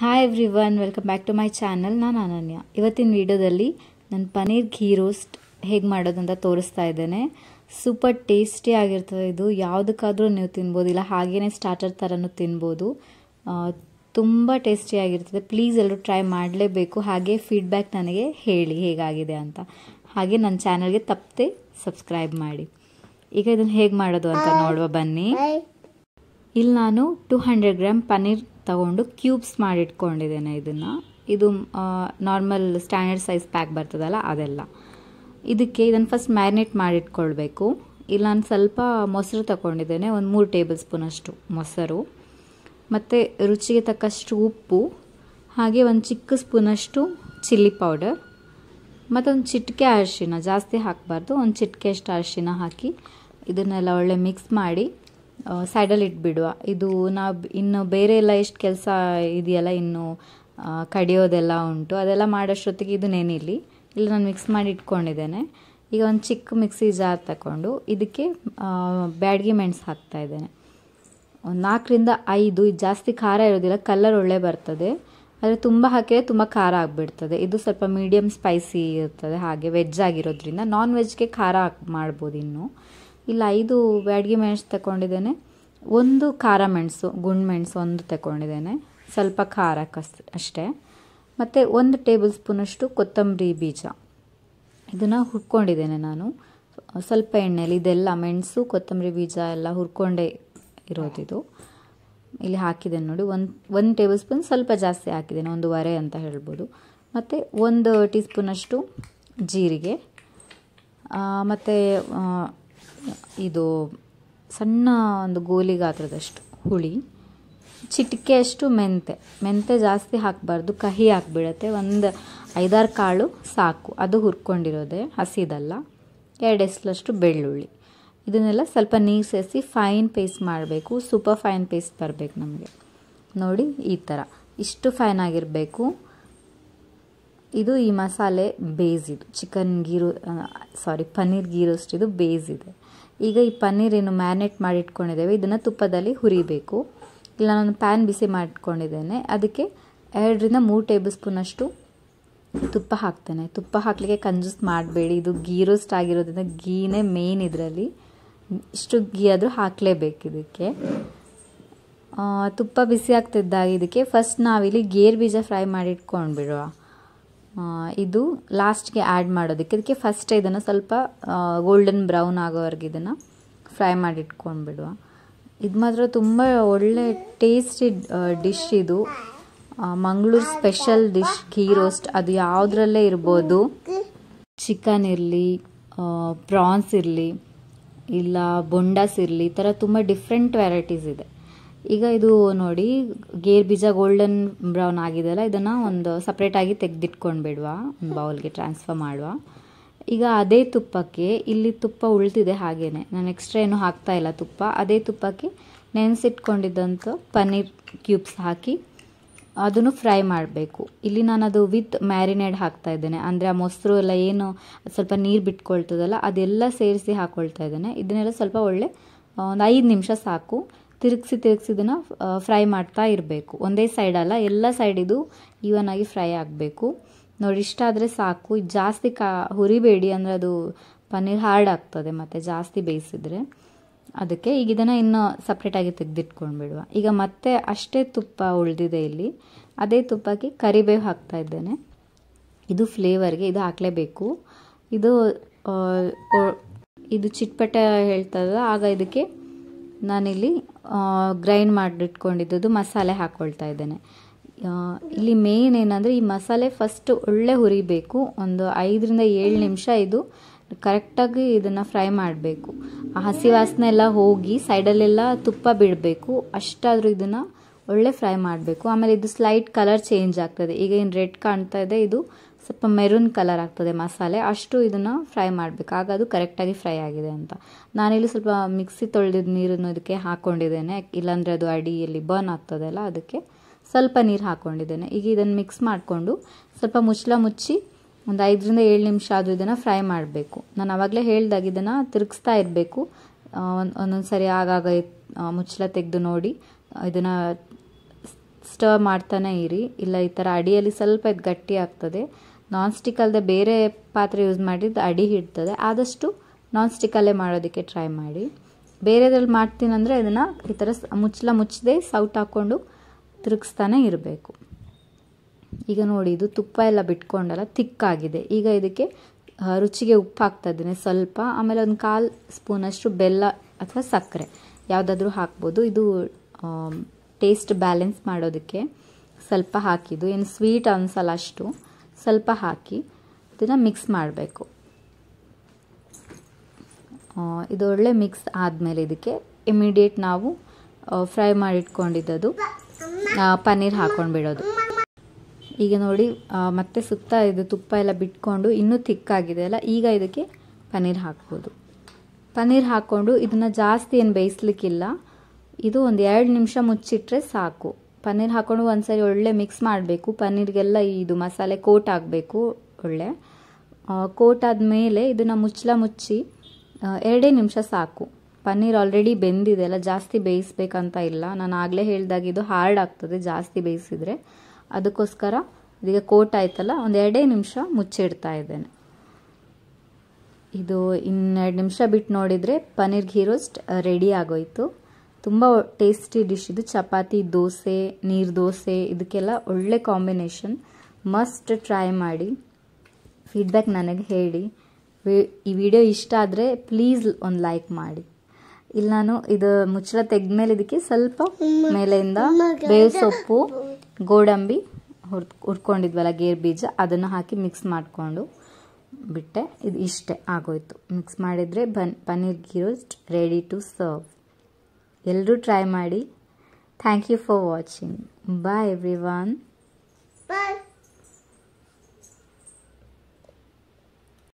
hi everyone welcome back to my channel ನಾನು ಅನನ್ಯ ಇವತ್ತಿನ ವಿಡಿಯೋದಲ್ಲಿ ನಾನು ಪನೀರ್ ಘೀ ರೋಸ್ಟ್ ಹೇಗೆ ಮಾಡೋದು ಅಂತ ತೋರಿಸ್ತಾ ಇದ್ದೇನೆ ಸೂಪರ್ ಟೇಸ್ಟಿ ಆಗಿರ್ತದೆ ಇದು ಯಾವುದಕ್ಕಾದರೂ ನೀವು ತಿನ್ಬೋದು ಇಲ್ಲ ಹಾಗೇ ಸ್ಟಾರ್ಟರ್ ಥರನೂ ತಿನ್ಬೋದು ತುಂಬ ಆಗಿರ್ತದೆ ಪ್ಲೀಸ್ ಎಲ್ಲರೂ ಟ್ರೈ ಮಾಡಲೇಬೇಕು ಹಾಗೆ ಫೀಡ್ಬ್ಯಾಕ್ ನನಗೆ ಹೇಳಿ ಹೇಗಾಗಿದೆ ಅಂತ ಹಾಗೆ ನನ್ನ ಚಾನಲ್ಗೆ ತಪ್ಪದೆ ಸಬ್ಸ್ಕ್ರೈಬ್ ಮಾಡಿ ಈಗ ಇದನ್ನು ಹೇಗೆ ಮಾಡೋದು ಅಂತ ನೋಡುವ ಬನ್ನಿ ಇಲ್ಲಿ ನಾನು ಟೂ ಹಂಡ್ರೆಡ್ ಗ್ರಾಮ್ ಪನ್ನೀರ್ ತಗೊಂಡು ಕ್ಯೂಬ್ಸ್ ಮಾಡಿಟ್ಕೊಂಡಿದ್ದೇನೆ ಇದನ್ನು ಇದು ನಾರ್ಮಲ್ ಸ್ಟ್ಯಾಂಡರ್ಡ್ ಸೈಜ್ ಪ್ಯಾಕ್ ಬರ್ತದಲ್ಲ ಅದೆಲ್ಲ ಇದಕ್ಕೆ ಇದನ್ನು ಫಸ್ಟ್ ಮ್ಯಾರಿನೇಟ್ ಮಾಡಿಟ್ಕೊಳ್ಬೇಕು ಇಲ್ಲ ನಾನು ಸ್ವಲ್ಪ ಮೊಸರು ತಗೊಂಡಿದ್ದೇನೆ ಒಂದು ಮೂರು ಟೇಬಲ್ ಸ್ಪೂನಷ್ಟು ಮೊಸರು ಮತ್ತು ರುಚಿಗೆ ತಕ್ಕಷ್ಟು ಉಪ್ಪು ಹಾಗೆ ಒಂದು ಚಿಕ್ಕ ಸ್ಪೂನಷ್ಟು ಚಿಲ್ಲಿ ಪೌಡರ್ ಮತ್ತು ಒಂದು ಚಿಟಿಕೆ ಅರಿಶಿನ ಜಾಸ್ತಿ ಹಾಕಬಾರ್ದು ಒಂದು ಚಿಟಿಕೆ ಅಷ್ಟು ಅರಿಶಿನ ಹಾಕಿ ಇದನ್ನೆಲ್ಲ ಒಳ್ಳೆ ಮಿಕ್ಸ್ ಮಾಡಿ ಸೈಡಲ್ಲಿ ಇಟ್ಬಿಡುವ ಇದು ನಾ ಇನ್ನು ಬೇರೆ ಎಲ್ಲ ಎಷ್ಟು ಕೆಲಸ ಇದೆಯಲ್ಲ ಇನ್ನು ಕಡಿಯೋದೆಲ್ಲ ಉಂಟು ಅದೆಲ್ಲ ಮಾಡೋಷ್ಟೊತ್ತಿಗೆ ಇದು ನೆನಿಲಿ ಇಲ್ಲಿ ನಾನು ಮಿಕ್ಸ್ ಮಾಡಿ ಇಟ್ಕೊಂಡಿದ್ದೇನೆ ಈಗ ಒಂದು ಚಿಕ್ಕ ಮಿಕ್ಸಿ ಜಾರ್ ತಗೊಂಡು ಇದಕ್ಕೆ ಬ್ಯಾಡ್ಗೆ ಮೆಣಸು ಹಾಕ್ತಾ ಇದ್ದೇನೆ ಒಂದು ನಾಲ್ಕರಿಂದ ಐದು ಜಾಸ್ತಿ ಖಾರ ಇರೋದಿಲ್ಲ ಕಲರ್ ಒಳ್ಳೆ ಬರ್ತದೆ ಆದರೆ ತುಂಬ ಹಾಕಿದರೆ ತುಂಬ ಖಾರ ಆಗಿಬಿಡ್ತದೆ ಇದು ಸ್ವಲ್ಪ ಮೀಡಿಯಮ್ ಸ್ಪೈಸಿ ಇರ್ತದೆ ಹಾಗೆ ವೆಜ್ ಆಗಿರೋದ್ರಿಂದ ನಾನ್ ವೆಜ್ಗೆ ಖಾರ ಹಾಕಿ ಮಾಡ್ಬೋದು ಇನ್ನು ಇಲ್ಲಿ ಐದು ಬ್ಯಾಡ್ಗೆ ಮೆಣಸು ತಗೊಂಡಿದ್ದೇನೆ ಒಂದು ಖಾರ ಮೆಣಸು ಗುಂಡು ಮೆಣಸು ಒಂದು ತಗೊಂಡಿದ್ದೇನೆ ಸ್ವಲ್ಪ ಖಾರ ಕಸ್ ಅಷ್ಟೇ ಮತ್ತು ಒಂದು ಟೇಬಲ್ ಸ್ಪೂನಷ್ಟು ಕೊತ್ತಂಬರಿ ಬೀಜ ಇದನ್ನು ಹುರ್ಕೊಂಡಿದ್ದೇನೆ ನಾನು ಸ್ವಲ್ಪ ಎಣ್ಣೆಯಲ್ಲಿ ಇದೆಲ್ಲ ಮೆಣಸು ಕೊತ್ತಂಬರಿ ಬೀಜ ಎಲ್ಲ ಹುರ್ಕೊಂಡೇ ಇರೋದಿದು ಇಲ್ಲಿ ಹಾಕಿದ್ದೇನೆ ನೋಡಿ ಒಂದು ಒಂದು ಟೇಬಲ್ ಸ್ಪೂನ್ ಸ್ವಲ್ಪ ಜಾಸ್ತಿ ಹಾಕಿದ್ದೇನೆ ಒಂದು ವರೆ ಅಂತ ಹೇಳ್ಬೋದು ಮತ್ತು ಒಂದು ಟೀ ಸ್ಪೂನಷ್ಟು ಜೀರಿಗೆ ಮತ್ತು ಇದು ಸಣ್ಣ ಒಂದು ಗೋಲಿ ಗಾತ್ರದಷ್ಟು ಹುಳಿ ಚಿಟಿಕೆಯಷ್ಟು ಮೆಂತೆ ಮೆಂತೆ ಜಾಸ್ತಿ ಹಾಕಬಾರ್ದು ಕಹಿ ಹಾಕ್ಬಿಡತ್ತೆ ಒಂದು ಐದಾರು ಕಾಳು ಸಾಕು ಅದು ಹುರ್ಕೊಂಡಿರೋದೆ ಹಸಿದಲ್ಲ ಎರಡು ಎಸ್ಲಷ್ಟು ಬೆಳ್ಳುಳ್ಳಿ ಇದನ್ನೆಲ್ಲ ಸ್ವಲ್ಪ ನೀರು ಸೇರಿಸಿ ಫೈನ್ ಪೇಸ್ಟ್ ಮಾಡಬೇಕು ಸೂಪರ್ ಫೈನ್ ಪೇಸ್ಟ್ ಬರಬೇಕು ನಮಗೆ ನೋಡಿ ಈ ಥರ ಇಷ್ಟು ಫೈನ್ ಆಗಿರಬೇಕು ಇದು ಈ ಮಸಾಲೆ ಬೇಸ್ ಇದು ಚಿಕನ್ ಗೀರು ಸಾರಿ ಪನ್ನೀರ್ ಗೀ ಬೇಸಿದೆ ಬೇಸ್ ಇದೆ ಈಗ ಈ ಪನ್ನೀರ್ ಏನು ಮ್ಯಾರಿನೇಟ್ ಮಾಡಿ ಇಟ್ಕೊಂಡಿದ್ದೇವೆ ಇದನ್ನು ತುಪ್ಪದಲ್ಲಿ ಹುರಿಬೇಕು ಇಲ್ಲ ನಾನು ಪ್ಯಾನ್ ಬಿಸಿ ಮಾಡಿಕೊಂಡಿದ್ದೇನೆ ಅದಕ್ಕೆ ಎರಡರಿಂದ ಮೂರು ಟೇಬಲ್ ಸ್ಪೂನಷ್ಟು ತುಪ್ಪ ಹಾಕ್ತೇನೆ ತುಪ್ಪ ಹಾಕಲಿಕ್ಕೆ ಕಂಜೂಸ್ ಮಾಡಬೇಡಿ ಇದು ಗೀ ರೋಸ್ಟ್ ಆಗಿರೋದ್ರಿಂದ ಗೀನೇ ಮೇಯ್ನ್ ಇದರಲ್ಲಿ ಇಷ್ಟು ಗೀ ಆದರೂ ಹಾಕಲೇಬೇಕು ಇದಕ್ಕೆ ತುಪ್ಪ ಬಿಸಿ ಆಗ್ತಿದ್ದಾಗ ಇದಕ್ಕೆ ಫಸ್ಟ್ ನಾವಿಲ್ಲಿ ಗೇರ್ ಬೀಜ ಫ್ರೈ ಮಾಡಿ ಬಿಡುವ ಇದು ಲಾಸ್ಟ್ಗೆ ಆ್ಯಡ್ ಮಾಡೋದಕ್ಕೆ ಅದಕ್ಕೆ ಫಸ್ಟ್ ಇದನ್ನು ಸ್ವಲ್ಪ ಗೋಲ್ಡನ್ ಬ್ರೌನ್ ಆಗೋವರೆಗೆ ಇದನ್ನು ಫ್ರೈ ಮಾಡಿ ಇಟ್ಕೊಂಡ್ಬಿಡುವ ಇದು ಮಾತ್ರ ತುಂಬ ಒಳ್ಳೆ ಟೇಸ್ಟಿ ಡಿಶ್ ಇದು Mangaluru special dish ghee roast ಅದು ಯಾವುದ್ರಲ್ಲೇ ಇರ್ಬೋದು ಚಿಕನ್ ಇರಲಿ ಪ್ರಾನ್ಸ್ ಇರಲಿ ಇಲ್ಲ ಬೊಂಡಾಸ್ ಇರಲಿ ಈ ಥರ ತುಂಬ ಡಿಫ್ರೆಂಟ್ ವೆರೈಟೀಸ್ ಇದೆ ಈಗ ಇದು ನೋಡಿ ಗೇರ್ ಬೀಜ ಗೋಲ್ಡನ್ ಬ್ರೌನ್ ಆಗಿದೆಯಲ್ಲ ಇದನ್ನು ಒಂದು ಸಪ್ರೇಟಾಗಿ ತೆಗೆದಿಟ್ಕೊಂಡು ಬಿಡುವ ಒಂದು ಬೌಲ್ಗೆ ಟ್ರಾನ್ಸ್ಫರ್ ಮಾಡುವ ಈಗ ಅದೇ ತುಪ್ಪಕ್ಕೆ ಇಲ್ಲಿ ತುಪ್ಪ ಉಳ್ತಿದೆ ಹಾಗೇನೆ ನಾನು ಎಕ್ಸ್ಟ್ರಾ ಏನು ಹಾಕ್ತಾ ಇಲ್ಲ ತುಪ್ಪ ಅದೇ ತುಪ್ಪಕ್ಕೆ ನೆನೆಸಿಟ್ಕೊಂಡಿದ್ದಂಥ ಪನ್ನೀರ್ ಕ್ಯೂಬ್ಸ್ ಹಾಕಿ ಅದನ್ನು ಫ್ರೈ ಮಾಡಬೇಕು ಇಲ್ಲಿ ನಾನು ಅದು ವಿತ್ ಮ್ಯಾರಿನೇಡ್ ಹಾಕ್ತಾ ಇದ್ದೇನೆ ಅಂದರೆ ಆ ಮೊಸರು ಎಲ್ಲ ಏನು ಸ್ವಲ್ಪ ನೀರು ಬಿಟ್ಕೊಳ್ತದಲ್ಲ ಅದೆಲ್ಲ ಸೇರಿಸಿ ಹಾಕ್ಕೊಳ್ತಾ ಇದ್ದೇನೆ ಇದನ್ನೆಲ್ಲ ಸ್ವಲ್ಪ ಒಳ್ಳೆ ಒಂದು ಐದು ನಿಮಿಷ ಸಾಕು ತಿರುಗಿಸಿ ತಿರುಗಿಸಿ ಇದನ್ನು ಫ್ರೈ ಮಾಡ್ತಾ ಇರಬೇಕು ಒಂದೇ ಸೈಡಲ್ಲ ಎಲ್ಲ ಸೈಡ್ ಇದು ಈವನ್ ಆಗಿ ಫ್ರೈ ಆಗಬೇಕು ನೋಡಿ ಇಷ್ಟ ಆದರೆ ಸಾಕು ಜಾಸ್ತಿ ಕಾ ಹುರಿಬೇಡಿ ಅಂದರೆ ಅದು ಪನ್ನೀರ್ ಹಾರ್ಡ್ ಆಗ್ತದೆ ಮತ್ತು ಜಾಸ್ತಿ ಬೇಯಿಸಿದರೆ ಅದಕ್ಕೆ ಈಗ ಇದನ್ನು ಇನ್ನೂ ಸಪ್ರೇಟಾಗಿ ತೆಗೆದಿಟ್ಕೊಂಡ್ಬಿಡುವ ಈಗ ಮತ್ತೆ ಅಷ್ಟೇ ತುಪ್ಪ ಉಳಿದಿದೆ ಇಲ್ಲಿ ಅದೇ ತುಪ್ಪಕ್ಕೆ ಕರಿಬೇವು ಹಾಕ್ತಾ ಇದ್ದೇನೆ ಇದು ಫ್ಲೇವರ್ಗೆ ಇದು ಹಾಕಲೇಬೇಕು ಇದು ಇದು ಚಿಟ್ಪಟ ಹೇಳ್ತದ ಆಗ ಇದಕ್ಕೆ ನಾನಿಲ್ಲಿ ಗ್ರೈಂಡ್ ಮಾಡಿಟ್ಕೊಂಡಿದ್ದು ಮಸಾಲೆ ಹಾಕ್ಕೊಳ್ತಾ ಇದ್ದೇನೆ ಇಲ್ಲಿ ಮೇನ್ ಏನಂದರೆ ಈ ಮಸಾಲೆ ಫಸ್ಟ್ ಒಳ್ಳೆ ಹುರಿಬೇಕು ಒಂದು ಐದರಿಂದ ಏಳು ನಿಮಿಷ ಇದು ಕರೆಕ್ಟಾಗಿ ಇದನ್ನು ಫ್ರೈ ಮಾಡಬೇಕು ಆ ಹಸಿ ವಾಸನೆ ಎಲ್ಲ ಹೋಗಿ ಸೈಡಲ್ಲೆಲ್ಲ ತುಪ್ಪ ಬಿಡಬೇಕು ಅಷ್ಟಾದರೂ ಇದನ್ನು ಒಳ್ಳೆ ಫ್ರೈ ಮಾಡಬೇಕು ಆಮೇಲೆ ಇದು ಸ್ಲೈಟ್ ಕಲರ್ ಚೇಂಜ್ ಆಗ್ತದೆ ಈಗ ಏನು ರೆಡ್ ಕಾಣ್ತಾ ಇದೆ ಇದು ಸ್ವಲ್ಪ ಮೆರೂನ್ ಕಲರ್ ಆಗ್ತದೆ ಮಸಾಲೆ ಅಷ್ಟು ಇದನ್ನು ಫ್ರೈ ಮಾಡಬೇಕು ಆಗ ಅದು ಕರೆಕ್ಟಾಗಿ ಫ್ರೈ ಆಗಿದೆ ಅಂತ ನಾನಿಲ್ಲಿ ಸ್ವಲ್ಪ ಮಿಕ್ಸಿ ತೊಳೆದಿದ್ದ ನೀರನ್ನು ಇದಕ್ಕೆ ಹಾಕ್ಕೊಂಡಿದ್ದೇನೆ ಇಲ್ಲಾಂದರೆ ಅದು ಅಡಿಯಲ್ಲಿ ಬರ್ನ್ ಆಗ್ತದಲ್ಲ ಅದಕ್ಕೆ ಸ್ವಲ್ಪ ನೀರು ಹಾಕ್ಕೊಂಡಿದ್ದೇನೆ ಈಗ ಇದನ್ನು ಮಿಕ್ಸ್ ಮಾಡಿಕೊಂಡು ಸ್ವಲ್ಪ ಮುಚ್ಚಳ ಮುಚ್ಚಿ ಒಂದು ಐದರಿಂದ ಏಳು ನಿಮಿಷ ಆದರೂ ಇದನ್ನು ಫ್ರೈ ಮಾಡಬೇಕು ನಾನು ಆವಾಗಲೇ ಹೇಳ್ದಾಗ ಇದನ್ನು ತಿರುಗಿಸ್ತಾ ಇರಬೇಕು ಒಂದು ಒಂದೊಂದು ಸರಿ ಆಗಾಗ ಮುಚ್ಚಳ ತೆಗೆದು ನೋಡಿ ಇದನ್ನು ಸ್ಟರ್ ಮಾಡ್ತಾನೆ ಇರಿ ಇಲ್ಲ ಈ ಥರ ಅಡಿಯಲ್ಲಿ ಸ್ವಲ್ಪ ಇದು ಗಟ್ಟಿ ಆಗ್ತದೆ ನಾನ್ ಸ್ಟಿಕ್ ಅಲ್ಲದೆ ಬೇರೆ ಪಾತ್ರೆ ಯೂಸ್ ಮಾಡಿದ್ದು ಅಡಿ ಹಿಡ್ತದೆ ಆದಷ್ಟು ನಾನ್ ಸ್ಟಿಕ್ಕಲ್ಲೇ ಮಾಡೋದಕ್ಕೆ ಟ್ರೈ ಮಾಡಿ ಬೇರೆದ್ರಲ್ಲಿ ಅಂದರೆ ಅದನ್ನು ಈ ಥರ ಮುಚ್ಚಲ ಮುಚ್ಚದೆ ಸೌಟ್ ಹಾಕ್ಕೊಂಡು ತಿರುಗಿಸ್ತಾನೆ ಇರಬೇಕು ಈಗ ನೋಡಿ ಇದು ತುಪ್ಪ ಎಲ್ಲ ಬಿಟ್ಕೊಂಡಲ್ಲ ತಿಕ್ಕಾಗಿದೆ ಈಗ ಇದಕ್ಕೆ ರುಚಿಗೆ ಉಪ್ಪು ಹಾಕ್ತಾ ಇದ್ದೀನಿ ಸ್ವಲ್ಪ ಆಮೇಲೆ ಒಂದು ಕಾಲು ಸ್ಪೂನಷ್ಟು ಬೆಲ್ಲ ಅಥವಾ ಸಕ್ಕರೆ ಯಾವುದಾದ್ರೂ ಹಾಕ್ಬೋದು ಇದು ಟೇಸ್ಟ್ ಬ್ಯಾಲೆನ್ಸ್ ಮಾಡೋದಕ್ಕೆ ಸ್ವಲ್ಪ ಹಾಕಿದ್ದು ಏನು ಸ್ವೀಟ್ ಅನ್ಸಲ್ಲ ಅಷ್ಟು ಸ್ವಲ್ಪ ಹಾಕಿ ಇದನ್ನು ಮಿಕ್ಸ್ ಮಾಡಬೇಕು ಇದು ಒಳ್ಳೆ ಮಿಕ್ಸ್ ಆದಮೇಲೆ ಇದಕ್ಕೆ ಇಮಿಡಿಯೇಟ್ ನಾವು ಫ್ರೈ ಮಾಡಿಟ್ಕೊಂಡಿದ್ದದು ಪನ್ನೀರ್ ಹಾಕೊಂಡು ಬಿಡೋದು ಈಗ ನೋಡಿ ಮತ್ತೆ ಸುತ್ತ ಇದು ತುಪ್ಪ ಎಲ್ಲ ಬಿಟ್ಕೊಂಡು ಇನ್ನೂ ತಿಕ್ಕಾಗಿದೆ ಅಲ್ಲ ಈಗ ಇದಕ್ಕೆ ಪನ್ನೀರ್ ಹಾಕ್ಬೋದು ಪನ್ನೀರ್ ಹಾಕ್ಕೊಂಡು ಇದನ್ನು ಜಾಸ್ತಿ ಏನು ಬೇಯಿಸ್ಲಿಕ್ಕಿಲ್ಲ ಇದು ಒಂದು ಎರಡು ನಿಮಿಷ ಮುಚ್ಚಿಟ್ರೆ ಸಾಕು ಪನ್ನೀರ್ ಹಾಕೊಂಡು ಒಂದ್ಸರಿ ಒಳ್ಳೆ ಮಿಕ್ಸ್ ಮಾಡಬೇಕು ಪನ್ನೀರಿಗೆಲ್ಲ ಇದು ಮಸಾಲೆ ಕೋಟ್ ಆಗಬೇಕು ಒಳ್ಳೆ ಕೋಟ್ ಆದಮೇಲೆ ಇದನ್ನು ಮುಚ್ಚಲ ಮುಚ್ಚಿ ಎರಡೇ ನಿಮಿಷ ಸಾಕು ಪನ್ನೀರ್ ಆಲ್ರೆಡಿ ಬೆಂದಿದೆ ಅಲ್ಲ ಜಾಸ್ತಿ ಬೇಯಿಸ್ಬೇಕಂತ ಇಲ್ಲ ನಾನು ಆಗಲೇ ಹೇಳಿದಾಗ ಇದು ಹಾರ್ಡ್ ಆಗ್ತದೆ ಜಾಸ್ತಿ ಬೇಯಿಸಿದರೆ ಅದಕ್ಕೋಸ್ಕರ ಇದೀಗ ಕೋಟ್ ಆಯ್ತಲ್ಲ ಒಂದು ಎರಡೇ ನಿಮಿಷ ಮುಚ್ಚಿಡ್ತಾ ಇದ್ದೇನೆ ಇದು ಇನ್ನೆರಡು ನಿಮಿಷ ಬಿಟ್ಟು ನೋಡಿದರೆ ಪನ್ನೀರ್ ಘೀ ರೋಸ್ಟ್ ರೆಡಿ ಆಗೋಯ್ತು ತುಂಬ ಟೇಸ್ಟಿ ಡಿಶ್ ಇದು ಚಪಾತಿ ದೋಸೆ ನೀರು ದೋಸೆ ಇದಕ್ಕೆಲ್ಲ ಒಳ್ಳೆ ಕಾಂಬಿನೇಷನ್ ಮಸ್ಟ್ ಟ್ರೈ ಮಾಡಿ ಫೀಡ್ಬ್ಯಾಕ್ ನನಗೆ ಹೇಳಿ ಈ ವಿಡಿಯೋ ಇಷ್ಟ ಆದರೆ ಪ್ಲೀಸ್ ಒಂದು ಲೈಕ್ ಮಾಡಿ ಇಲ್ಲಿ ನಾನು ಇದು ಮುಚ್ಚಳ ತೆಗೆದ್ಮೇಲೆ ಇದಕ್ಕೆ ಸ್ವಲ್ಪ ಮೇಲೆಯಿಂದ ಬೇವು ಸೊಪ್ಪು ಗೋಡಂಬಿ ಹುರ್ ಹುರ್ಕೊಂಡಿದ್ವಲ್ಲ ಗೇರ್ ಬೀಜ ಅದನ್ನು ಹಾಕಿ ಮಿಕ್ಸ್ ಮಾಡಿಕೊಂಡು ಬಿಟ್ಟೆ ಇದು ಇಷ್ಟೇ ಆಗೋಯ್ತು ಮಿಕ್ಸ್ ಮಾಡಿದರೆ ಬನ್ paneer ghee roast ready to serve ಎಲ್ಲರೂ ಟ್ರೈ ಮಾಡಿ thank you for watching bye every